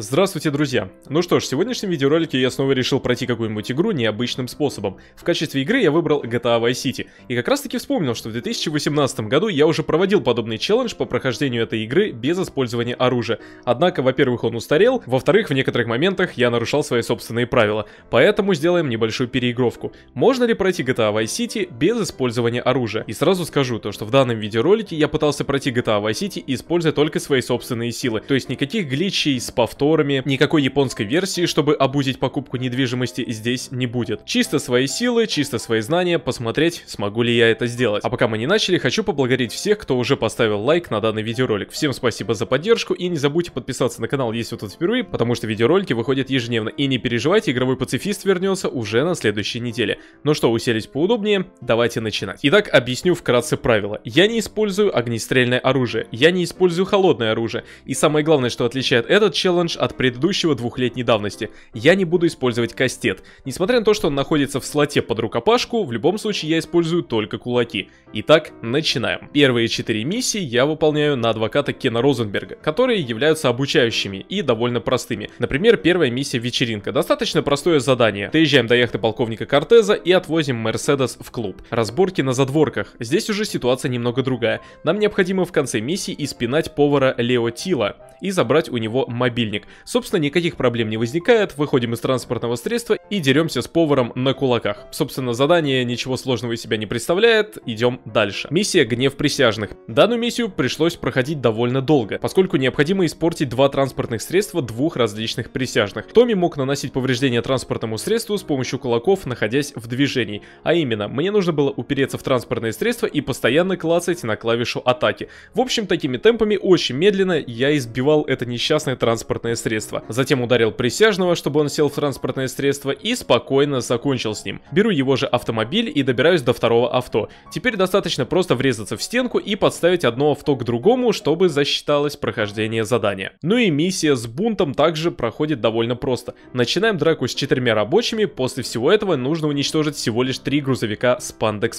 Здравствуйте, друзья! Ну что ж, в сегодняшнем видеоролике я снова решил пройти какую-нибудь игру необычным способом. В качестве игры я выбрал GTA Vice City, и как раз таки вспомнил, что в 2018 году я уже проводил подобный челлендж по прохождению этой игры без использования оружия. Однако, во-первых, он устарел, во-вторых, в некоторых моментах я нарушал свои собственные правила, поэтому сделаем небольшую переигровку. Можно ли пройти GTA Vice City без использования оружия? И сразу скажу то, что в данном видеоролике я пытался пройти GTA Vice City, используя только свои собственные силы, то есть никаких гличей, спавтов, которыми никакой японской версии, чтобы обузить покупку недвижимости, здесь не будет. Чисто свои силы, чисто свои знания, посмотреть, смогу ли я это сделать. А пока мы не начали, хочу поблагодарить всех, кто уже поставил лайк на данный видеоролик. Всем спасибо за поддержку и не забудьте подписаться на канал, если вы тут впервые, потому что видеоролики выходят ежедневно. И не переживайте, игровой пацифист вернется уже на следующей неделе. Ну что, уселись поудобнее, давайте начинать. Итак, объясню вкратце правила. Я не использую огнестрельное оружие, я не использую холодное оружие. И самое главное, что отличает этот челлендж от предыдущего двухлетней давности. Я не буду использовать кастет. Несмотря на то, что он находится в слоте под рукопашку, в любом случае я использую только кулаки. Итак, начинаем. Первые четыре миссии я выполняю на адвоката Кена Розенберга, которые являются обучающими и довольно простыми. Например, первая миссия вечеринка. Достаточно простое задание. Доезжаем до яхты полковника Кортеза и отвозим Мерседес в клуб. Разборки на задворках. Здесь уже ситуация немного другая. Нам необходимо в конце миссии испинать повара Лео Тила и забрать у него мобильник. Собственно, никаких проблем не возникает, выходим из транспортного средства и деремся с поваром на кулаках. Собственно, задание ничего сложного из себя не представляет, идем дальше. Миссия «Гнев присяжных». Данную миссию пришлось проходить довольно долго, поскольку необходимо испортить два транспортных средства двух различных присяжных. Томми мог наносить повреждения транспортному средству с помощью кулаков, находясь в движении. А именно, мне нужно было упереться в транспортное средство и постоянно клацать на клавишу атаки. В общем, такими темпами очень медленно я избивал это несчастное транспортное транспортное средство. Затем ударил присяжного, чтобы он сел в транспортное средство и спокойно закончил с ним. Беру его же автомобиль и добираюсь до второго авто. Теперь достаточно просто врезаться в стенку и подставить одно авто к другому, чтобы засчиталось прохождение задания. Ну и миссия с бунтом также проходит довольно просто. Начинаем драку с четырьмя рабочими, после всего этого нужно уничтожить всего лишь три грузовика с Panda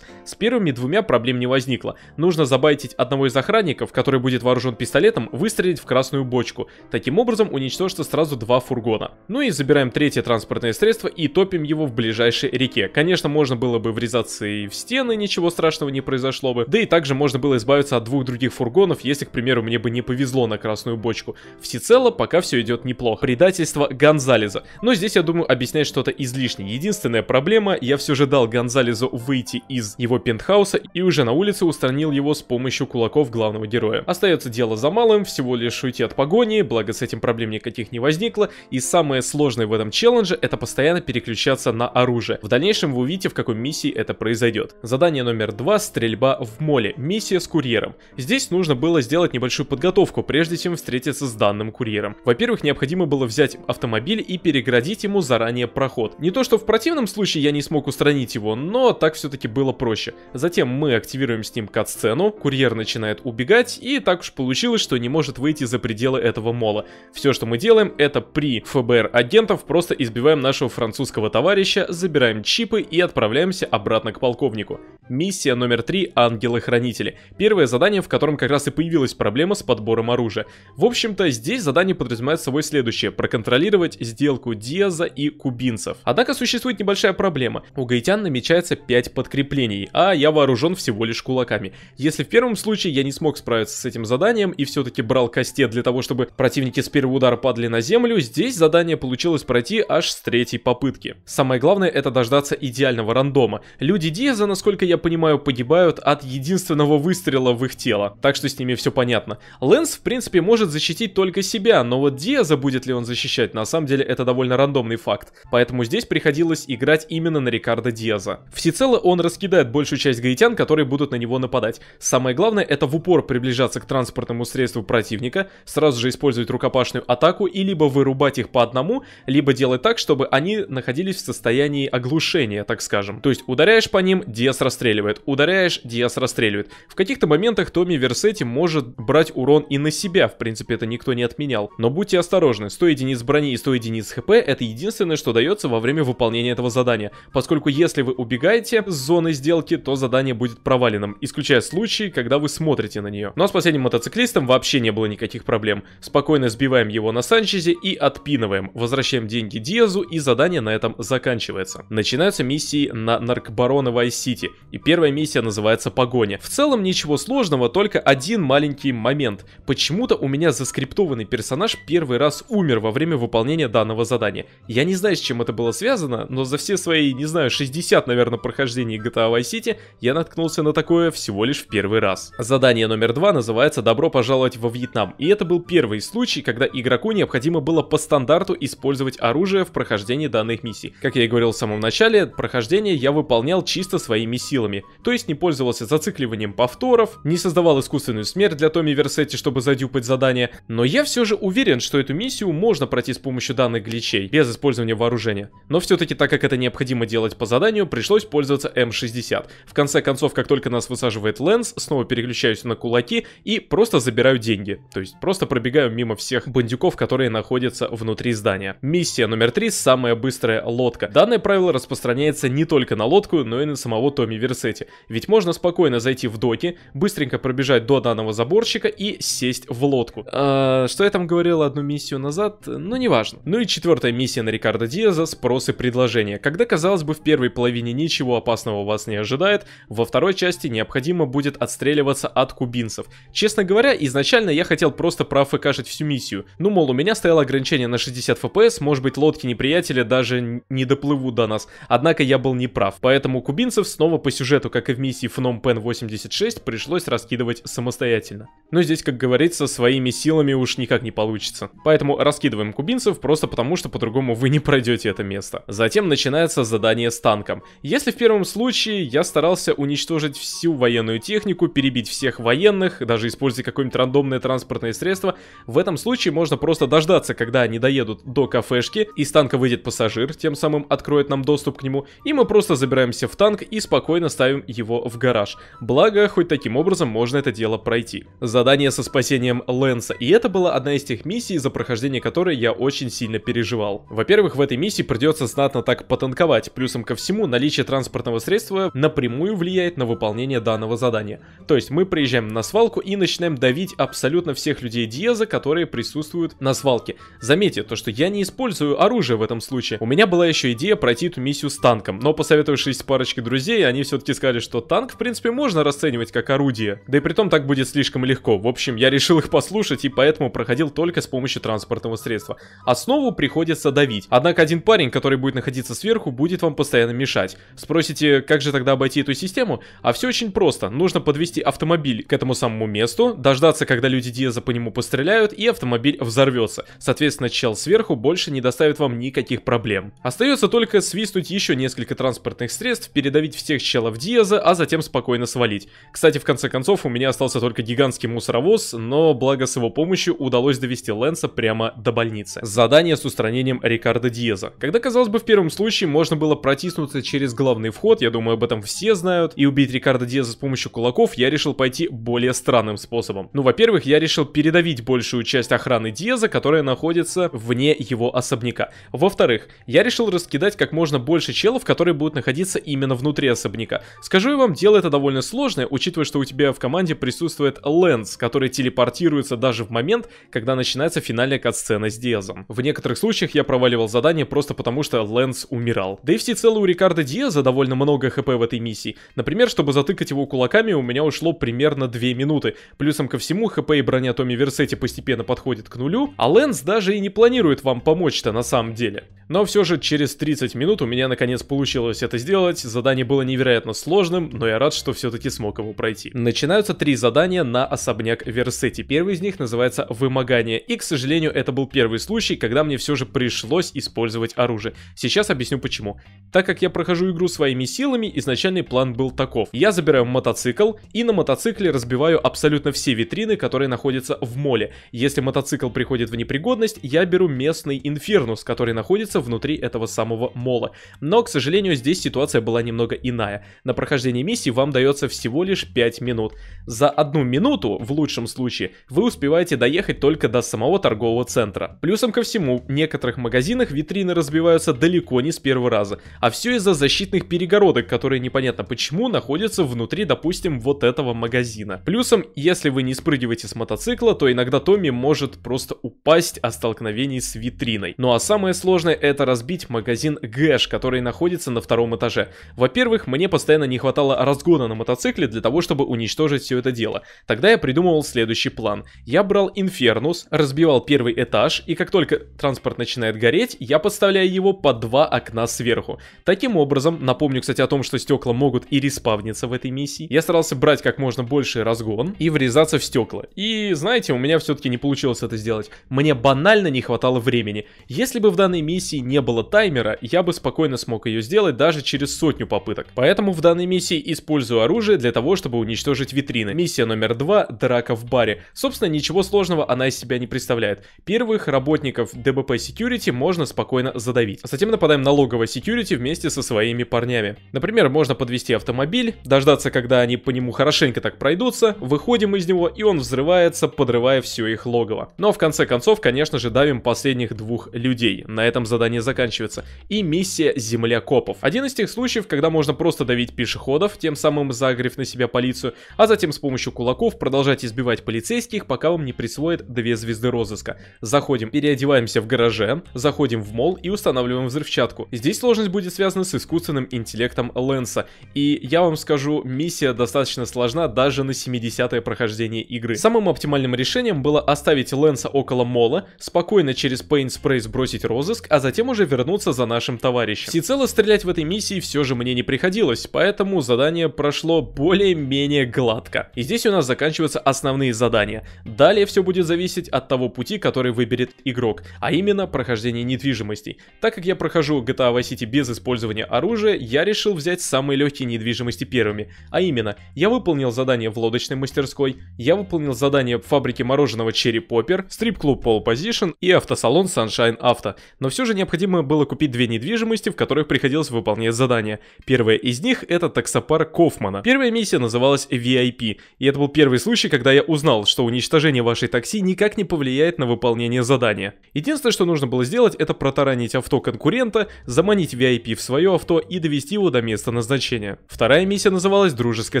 С первыми двумя проблем не возникло. Нужно забайтить одного из охранников, который будет вооружен пистолетом, выстрелить в красную бочку. Таким образом, образом уничтожится сразу два фургона. Ну и забираем третье транспортное средство и топим его в ближайшей реке. Конечно, можно было бы врезаться и в стены, ничего страшного не произошло бы. Да и также можно было избавиться от двух других фургонов, если, к примеру, мне бы не повезло на красную бочку. Всецело пока все идет неплохо. Предательство Гонзалеза. Но здесь, я думаю, объяснять что-то излишне. Единственная проблема, я все же дал Гонзалезу выйти из его пентхауса и уже на улице устранил его с помощью кулаков главного героя. Остается дело за малым, всего лишь уйти от погони, благо с этим проблем никаких не возникло, и самое сложное в этом челлендже это постоянно переключаться на оружие. В дальнейшем вы увидите, в какой миссии это произойдет. Задание номер два – стрельба в моле, миссия с курьером. Здесь нужно было сделать небольшую подготовку, прежде чем встретиться с данным курьером. Во-первых, необходимо было взять автомобиль и переградить ему заранее проход. Не то, что в противном случае я не смог устранить его, но так все-таки было проще. Затем мы активируем с ним кат-сцену, курьер начинает убегать, и так уж получилось, что не может выйти за пределы этого мола. Все, что мы делаем, это при ФБР агентов просто избиваем нашего французского товарища, забираем чипы и отправляемся обратно к полковнику. Миссия номер три – Ангелы-Хранители. Первое задание, в котором как раз и появилась проблема с подбором оружия. В общем-то, здесь задание подразумевает собой следующее – проконтролировать сделку Диаза и кубинцев. Однако существует небольшая проблема. У гаитян намечается 5 подкреплений, а я вооружен всего лишь кулаками. Если в первом случае я не смог справиться с этим заданием и все-таки брал косте для того, чтобы противники спели первый удар падали на землю, здесь задание получилось пройти аж с третьей попытки. Самое главное это дождаться идеального рандома. Люди Диаза, насколько я понимаю, погибают от единственного выстрела в их тело, так что с ними все понятно. Лэнс, в принципе, может защитить только себя, но вот Диаза будет ли он защищать, на самом деле это довольно рандомный факт. Поэтому здесь приходилось играть именно на Рикардо Диаза. Всецело он раскидает большую часть гаитян, которые будут на него нападать. Самое главное это в упор приближаться к транспортному средству противника, сразу же использовать рукопашную рукопашную атаку и либо вырубать их по одному, либо делать так, чтобы они находились в состоянии оглушения, так скажем. То есть ударяешь по ним, Диас расстреливает, ударяешь, Диас расстреливает. В каких-то моментах Томми Версетти может брать урон и на себя, в принципе, это никто не отменял. Но будьте осторожны, 100 единиц брони и 100 единиц хп это единственное, что дается во время выполнения этого задания, поскольку если вы убегаете с зоны сделки, то задание будет проваленным, исключая случаи, когда вы смотрите на нее. Но ну, а с последним мотоциклистом вообще не было никаких проблем. Спокойно сбивая забираем его на Санчезе и отпинываем. Возвращаем деньги Диазу и задание на этом заканчивается. Начинаются миссии на наркобарона Вайс-Сити. И первая миссия называется «Погоня». В целом ничего сложного, только один маленький момент. Почему-то у меня заскриптованный персонаж первый раз умер во время выполнения данного задания. Я не знаю, с чем это было связано, но за все свои, не знаю, 60, наверное, прохождений GTA а Vice City я наткнулся на такое всего лишь в первый раз. Задание номер два называется «Добро пожаловать во Вьетнам». И это был первый случай, когда игроку необходимо было по стандарту использовать оружие в прохождении данных миссий. Как я и говорил в самом начале, прохождение я выполнял чисто своими силами, то есть не пользовался зацикливанием повторов, не создавал искусственную смерть для Томми Версетти, чтобы задюпать задание, но я все же уверен, что эту миссию можно пройти с помощью данных гличей, без использования вооружения. Но все-таки, так как это необходимо делать по заданию, пришлось пользоваться М60. В конце концов, как только нас высаживает Лэнс, снова переключаюсь на кулаки и просто забираю деньги. То есть просто пробегаю мимо всех бандюков, которые находятся внутри здания. Миссия номер три – самая быстрая лодка. Данное правило распространяется не только на лодку, но и на самого Томми Версетти. Ведь можно спокойно зайти в доки, быстренько пробежать до данного заборщика и сесть в лодку. А, что я там говорил одну миссию назад? Ну, неважно. Ну и четвертая миссия на Рикардо Диаза – спрос и предложение. Когда, казалось бы, в первой половине ничего опасного вас не ожидает, во второй части необходимо будет отстреливаться от кубинцев. Честно говоря, изначально я хотел просто проафкашить всю миссию, версию. Ну, мол, у меня стояло ограничение на 60 FPS, может быть, лодки неприятеля даже не доплывут до нас. Однако я был неправ, поэтому кубинцев снова по сюжету, как и в миссии Phnom Pen 86, пришлось раскидывать самостоятельно. Но здесь, как говорится, своими силами уж никак не получится. Поэтому раскидываем кубинцев просто потому, что по-другому вы не пройдете это место. Затем начинается задание с танком. Если в первом случае я старался уничтожить всю военную технику, перебить всех военных, даже используя какое-нибудь рандомное транспортное средство, в этом случае случае можно просто дождаться, когда они доедут до кафешки, из танка выйдет пассажир, тем самым откроет нам доступ к нему, и мы просто забираемся в танк и спокойно ставим его в гараж. Благо, хоть таким образом можно это дело пройти. Задание со спасением Лэнса, и это была одна из тех миссий, за прохождение которой я очень сильно переживал. Во-первых, в этой миссии придется знатно так потанковать, плюсом ко всему наличие транспортного средства напрямую влияет на выполнение данного задания. То есть мы приезжаем на свалку и начинаем давить абсолютно всех людей Диеза, которые присутствуют присутствуют на свалке. Заметьте, то что я не использую оружие в этом случае. У меня была еще идея пройти эту миссию с танком, но посоветовавшись с парочкой друзей, они все-таки сказали, что танк в принципе можно расценивать как орудие. Да и при том так будет слишком легко. В общем, я решил их послушать и поэтому проходил только с помощью транспортного средства. Основу приходится давить. Однако один парень, который будет находиться сверху, будет вам постоянно мешать. Спросите, как же тогда обойти эту систему? А все очень просто. Нужно подвести автомобиль к этому самому месту, дождаться, когда люди Диеза по нему постреляют, и автомобиль теперь взорвется. Соответственно, чел сверху больше не доставит вам никаких проблем. Остается только свистнуть еще несколько транспортных средств, передавить всех челов Диаза, а затем спокойно свалить. Кстати, в конце концов, у меня остался только гигантский мусоровоз, но благо с его помощью удалось довести Лэнса прямо до больницы. Задание с устранением Рикардо Диаза. Когда, казалось бы, в первом случае можно было протиснуться через главный вход, я думаю, об этом все знают, и убить Рикардо Диаза с помощью кулаков, я решил пойти более странным способом. Ну, во-первых, я решил передавить большую часть охраны охраны Диаза, которая находится вне его особняка. Во-вторых, я решил раскидать как можно больше челов, которые будут находиться именно внутри особняка. Скажу я вам, дело это довольно сложное, учитывая, что у тебя в команде присутствует Лэнс, который телепортируется даже в момент, когда начинается финальная катсцена с Диазом. В некоторых случаях я проваливал задание просто потому, что Лэнс умирал. Да и всецело у Рикардо Диаза довольно много хп в этой миссии. Например, чтобы затыкать его кулаками, у меня ушло примерно 2 минуты. Плюсом ко всему, хп и броня Томми Версетти постепенно подходит к нулю, а Лэнс даже и не планирует вам помочь-то на самом деле. Но все же через 30 минут у меня наконец получилось это сделать, задание было невероятно сложным, но я рад, что все-таки смог его пройти. Начинаются три задания на особняк Версети. Первый из них называется «Вымогание», и, к сожалению, это был первый случай, когда мне все же пришлось использовать оружие. Сейчас объясню почему. Так как я прохожу игру своими силами, изначальный план был таков. Я забираю мотоцикл и на мотоцикле разбиваю абсолютно все витрины, которые находятся в моле. Если мотоцикл мотоцикл приходит в непригодность, я беру местный Инфернус, который находится внутри этого самого мола. Но, к сожалению, здесь ситуация была немного иная. На прохождение миссии вам дается всего лишь 5 минут. За одну минуту, в лучшем случае, вы успеваете доехать только до самого торгового центра. Плюсом ко всему, в некоторых магазинах витрины разбиваются далеко не с первого раза. А все из-за защитных перегородок, которые непонятно почему находятся внутри, допустим, вот этого магазина. Плюсом, если вы не спрыгиваете с мотоцикла, то иногда Томми может просто упасть от столкновений с витриной. Ну а самое сложное это разбить магазин Гэш, который находится на втором этаже. Во-первых, мне постоянно не хватало разгона на мотоцикле для того, чтобы уничтожить все это дело. Тогда я придумывал следующий план. Я брал Инфернус, разбивал первый этаж, и как только транспорт начинает гореть, я подставляю его под два окна сверху. Таким образом, напомню, кстати, о том, что стекла могут и респавниться в этой миссии, я старался брать как можно больше разгон и врезаться в стекла. И знаете, у меня все-таки не получилось это сделать. Мне банально не хватало времени. Если бы в данной миссии не было таймера, я бы спокойно смог ее сделать даже через сотню попыток. Поэтому в данной миссии использую оружие для того, чтобы уничтожить витрины. Миссия номер два – драка в баре. Собственно, ничего сложного она из себя не представляет. Первых работников ДБП Security можно спокойно задавить. Затем нападаем на логово Security вместе со своими парнями. Например, можно подвести автомобиль, дождаться, когда они по нему хорошенько так пройдутся, выходим из него, и он взрывается, подрывая все их логово. Но в конце концов, конечно же, давим последних двух людей. На этом задание заканчивается. И миссия землекопов. Один из тех случаев, когда можно просто давить пешеходов, тем самым загрев на себя полицию, а затем с помощью кулаков продолжать избивать полицейских, пока вам не присвоят две звезды розыска. Заходим, переодеваемся в гараже, заходим в мол и устанавливаем взрывчатку. Здесь сложность будет связана с искусственным интеллектом Лэнса. И я вам скажу, миссия достаточно сложна даже на 70-е прохождение игры. Самым оптимальным решением было оставить Лэнса Спенса около мола, спокойно через пейнт-спрей сбросить розыск, а затем уже вернуться за нашим товарищем. Всецело стрелять в этой миссии все же мне не приходилось, поэтому задание прошло более-менее гладко. И здесь у нас заканчиваются основные задания. Далее все будет зависеть от того пути, который выберет игрок, а именно прохождение недвижимостей. Так как я прохожу GTA Vice City без использования оружия, я решил взять самые легкие недвижимости первыми. А именно, я выполнил задание в лодочной мастерской, я выполнил задание в фабрике мороженого Cherry Popper Бургер, стрип-клуб Пол Position и автосалон Sunshine Авто. Но все же необходимо было купить две недвижимости, в которых приходилось выполнять задания. Первая из них это таксопарк Кофмана. Первая миссия называлась VIP, и это был первый случай, когда я узнал, что уничтожение вашей такси никак не повлияет на выполнение задания. Единственное, что нужно было сделать, это протаранить авто конкурента, заманить VIP в свое авто и довести его до места назначения. Вторая миссия называлась «Дружеское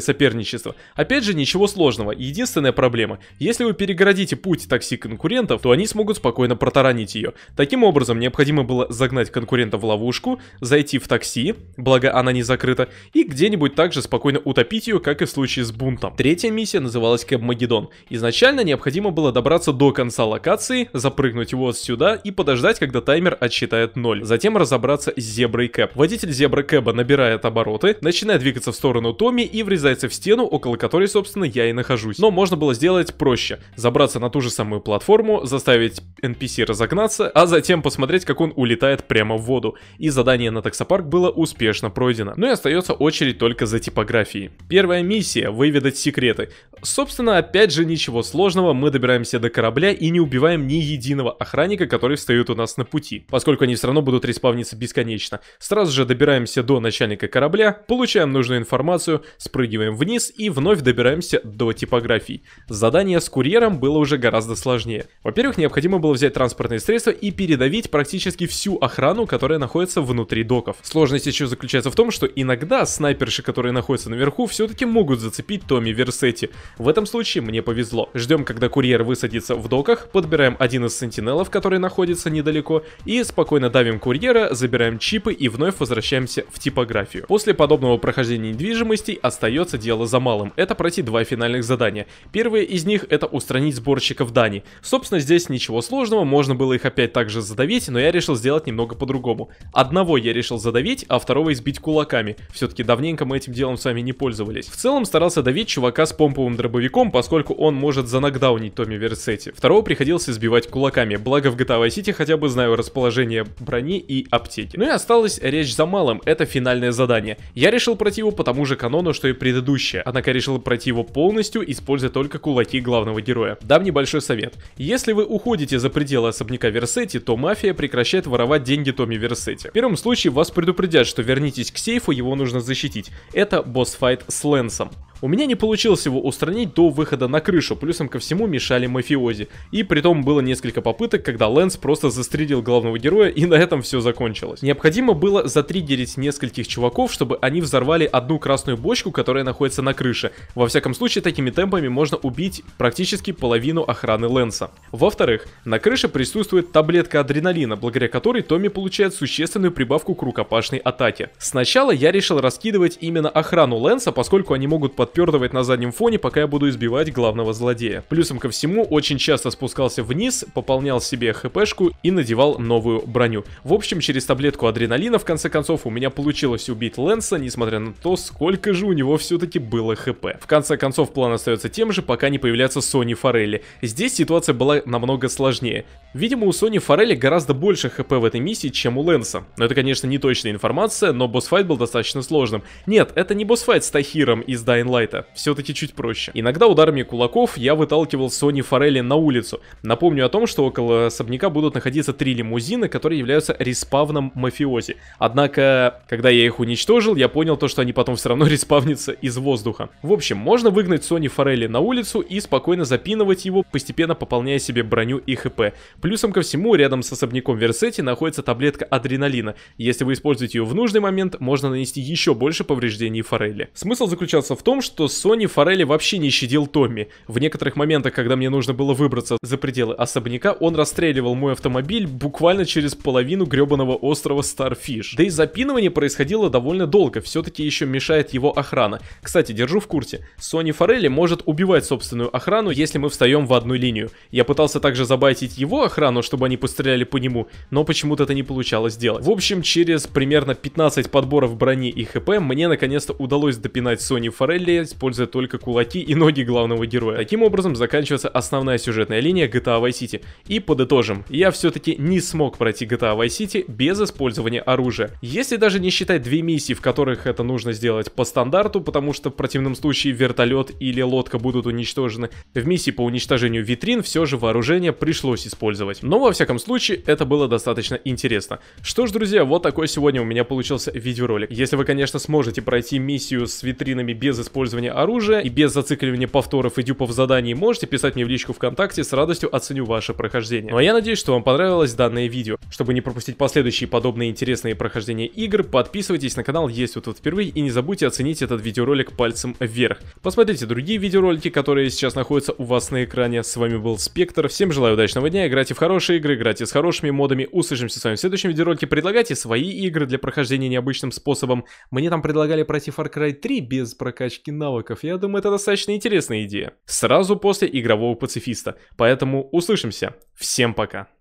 соперничество». Опять же, ничего сложного. Единственная проблема. Если вы перегородите путь такси конкурента, конкурентов, то они смогут спокойно протаранить ее. Таким образом, необходимо было загнать конкурента в ловушку, зайти в такси, благо она не закрыта, и где-нибудь также спокойно утопить ее, как и в случае с бунтом. Третья миссия называлась Кэбмагеддон. Изначально необходимо было добраться до конца локации, запрыгнуть вот сюда и подождать, когда таймер отсчитает 0. Затем разобраться с зеброй Кэб. Водитель зебры Кэба набирает обороты, начинает двигаться в сторону Томми и врезается в стену, около которой, собственно, я и нахожусь. Но можно было сделать проще. Забраться на ту же самую платформу, платформу, заставить NPC разогнаться, а затем посмотреть, как он улетает прямо в воду. И задание на таксопарк было успешно пройдено. Ну и остается очередь только за типографией. Первая миссия — выведать секреты. Собственно, опять же ничего сложного, мы добираемся до корабля и не убиваем ни единого охранника, который встает у нас на пути, поскольку они все равно будут респавниться бесконечно. Сразу же добираемся до начальника корабля, получаем нужную информацию, спрыгиваем вниз и вновь добираемся до типографии. Задание с курьером было уже гораздо сложнее сложнее. Во-первых, необходимо было взять транспортные средства и передавить практически всю охрану, которая находится внутри доков. Сложность еще заключается в том, что иногда снайперши, которые находятся наверху, все-таки могут зацепить Томми Версетти. В этом случае мне повезло. Ждем, когда курьер высадится в доках, подбираем один из сентинелов, который находится недалеко, и спокойно давим курьера, забираем чипы и вновь возвращаемся в типографию. После подобного прохождения недвижимости остается дело за малым. Это пройти два финальных задания. Первое из них это устранить сборщиков Дани. Собственно, здесь ничего сложного, можно было их опять также задавить, но я решил сделать немного по-другому. Одного я решил задавить, а второго избить кулаками. Все-таки давненько мы этим делом с вами не пользовались. В целом старался давить чувака с помповым дробовиком, поскольку он может занокдаунить Томми Версетти. Второго приходилось избивать кулаками, благо в GTA Vice City хотя бы знаю расположение брони и аптеки. Ну и осталась речь за малым, это финальное задание. Я решил пройти его по тому же канону, что и предыдущее, однако решил пройти его полностью, используя только кулаки главного героя. Дам небольшой совет. Если вы уходите за пределы особняка Версетти, то мафия прекращает воровать деньги Томми Версетти. В первом случае вас предупредят, что вернитесь к сейфу, его нужно защитить. Это босс-файт с Лэнсом. У меня не получилось его устранить до выхода на крышу, плюсом ко всему мешали мафиози. И при том было несколько попыток, когда Лэнс просто застрелил главного героя и на этом все закончилось. Необходимо было затриггерить нескольких чуваков, чтобы они взорвали одну красную бочку, которая находится на крыше. Во всяком случае, такими темпами можно убить практически половину охраны Лэнса. Лэнса. Во-вторых, на крыше присутствует таблетка адреналина, благодаря которой Томми получает существенную прибавку к рукопашной атаке. Сначала я решил раскидывать именно охрану Лэнса, поскольку они могут подпердывать на заднем фоне, пока я буду избивать главного злодея. Плюсом ко всему, очень часто спускался вниз, пополнял себе хпшку и надевал новую броню. В общем, через таблетку адреналина, в конце концов, у меня получилось убить Лэнса, несмотря на то, сколько же у него все-таки было хп. В конце концов, план остается тем же, пока не появляется Сони Форелли. Здесь ситуация ситуация была намного сложнее. Видимо, у Сони Форели гораздо больше хп в этой миссии, чем у Лэнса. Но это, конечно, не точная информация, но босс-файт был достаточно сложным. Нет, это не босс-файт с Тахиром из Dying Light, все-таки чуть проще. Иногда ударами кулаков я выталкивал Сони Форели на улицу. Напомню о том, что около особняка будут находиться три лимузина, которые являются респавном мафиози. Однако, когда я их уничтожил, я понял то, что они потом все равно респавнятся из воздуха. В общем, можно выгнать Сони Форели на улицу и спокойно запинывать его, постепенно по пополняя себе броню и хп. Плюсом ко всему, рядом с особняком Версети находится таблетка адреналина. Если вы используете ее в нужный момент, можно нанести еще больше повреждений Форели. Смысл заключался в том, что Сони Форели вообще не щадил Томми. В некоторых моментах, когда мне нужно было выбраться за пределы особняка, он расстреливал мой автомобиль буквально через половину гребаного острова Старфиш. Да и запинывание происходило довольно долго, все-таки еще мешает его охрана. Кстати, держу в курсе, Сони Форели может убивать собственную охрану, если мы встаем в одну линию. Я пытался также забайтить его охрану, чтобы они постреляли по нему, но почему-то это не получалось сделать. В общем, через примерно 15 подборов брони и хп мне наконец-то удалось допинать Сони Форелли, используя только кулаки и ноги главного героя. Таким образом, заканчивается основная сюжетная линия GTA Vice City. И подытожим, я все-таки не смог пройти GTA Vice City без использования оружия. Если даже не считать две миссии, в которых это нужно сделать по стандарту, потому что в противном случае вертолет или лодка будут уничтожены, в миссии по уничтожению витрин все же вооружение пришлось использовать. Но во всяком случае, это было достаточно интересно. Что ж, друзья, вот такой сегодня у меня получился видеоролик. Если вы, конечно, сможете пройти миссию с витринами без использования оружия и без зацикливания повторов и дюпов заданий, можете писать мне в личку ВКонтакте, с радостью оценю ваше прохождение. Ну а я надеюсь, что вам понравилось данное видео. Чтобы не пропустить последующие подобные интересные прохождения игр, подписывайтесь на канал, если вы тут впервые, и не забудьте оценить этот видеоролик пальцем вверх. Посмотрите другие видеоролики, которые сейчас находятся у вас на экране. С вами был Спектр. Всем желаю удачного дня, играйте в хорошие игры, играйте с хорошими модами. Услышимся с вами в следующем видеоролике. Предлагайте свои игры для прохождения необычным способом. Мне там предлагали пройти Far Cry 3 без прокачки навыков. Я думаю, это достаточно интересная идея. Сразу после игрового пацифиста. Поэтому услышимся. Всем пока.